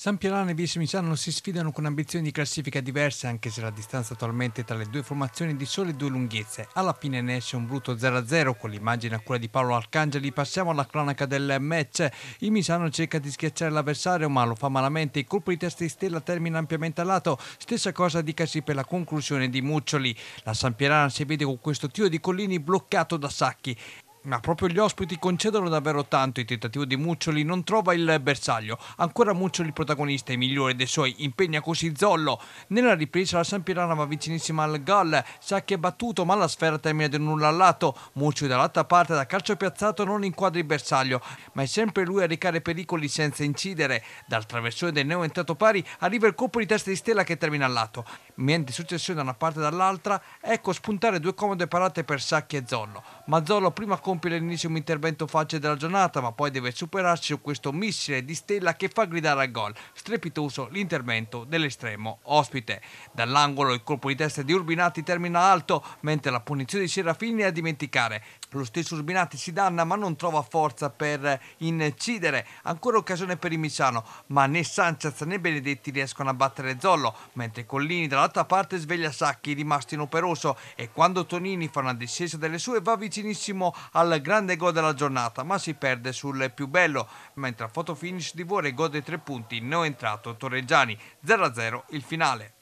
San Pierano e Viescimigliano si sfidano con ambizioni di classifica diverse anche se la distanza attualmente tra le due formazioni è di sole due lunghezze. Alla fine ne esce un brutto 0-0 con l'immagine a cura di Paolo Arcangeli. Passiamo alla cronaca del match. Il Misano cerca di schiacciare l'avversario ma lo fa malamente. Il colpo di testa di Stella termina ampiamente a lato. Stessa cosa dicasi per la conclusione di Muccioli. La San Pierana si vede con questo tiro di Collini bloccato da Sacchi. Ma proprio gli ospiti concedono davvero tanto. Il tentativo di Muccioli non trova il bersaglio. Ancora Muccioli, protagonista e migliore dei suoi, impegna così Zollo. Nella ripresa la Sampirana va vicinissima al gol. Sacchi è battuto, ma la sfera termina di nulla al lato. Muccioli dall'altra parte, da calcio piazzato, non inquadra il bersaglio. Ma è sempre lui a recare pericoli senza incidere. Dal traversone del neo entrato pari arriva il colpo di testa di Stella che termina al lato mentre successione da una parte e dall'altra, ecco spuntare due comode parate per Sacchi e Zollo. Ma Zollo prima compie l'inizio un intervento facile della giornata, ma poi deve superarsi su questo missile di stella che fa gridare al gol. Strepitoso l'intervento dell'estremo ospite. Dall'angolo il colpo di testa di Urbinati termina alto, mentre la punizione di Serafini è a dimenticare. Lo stesso Urbinati si danna ma non trova forza per incidere, ancora occasione per il Miciano, ma né Sanchez né Benedetti riescono a battere Zollo, mentre Collini dall'altra parte sveglia Sacchi rimasto inoperoso e quando Tonini fa una discesa delle sue va vicinissimo al grande gol della giornata, ma si perde sul più bello, mentre a fotofinish di Vore gode tre punti, ne non entrato Torreggiani, 0-0 il finale.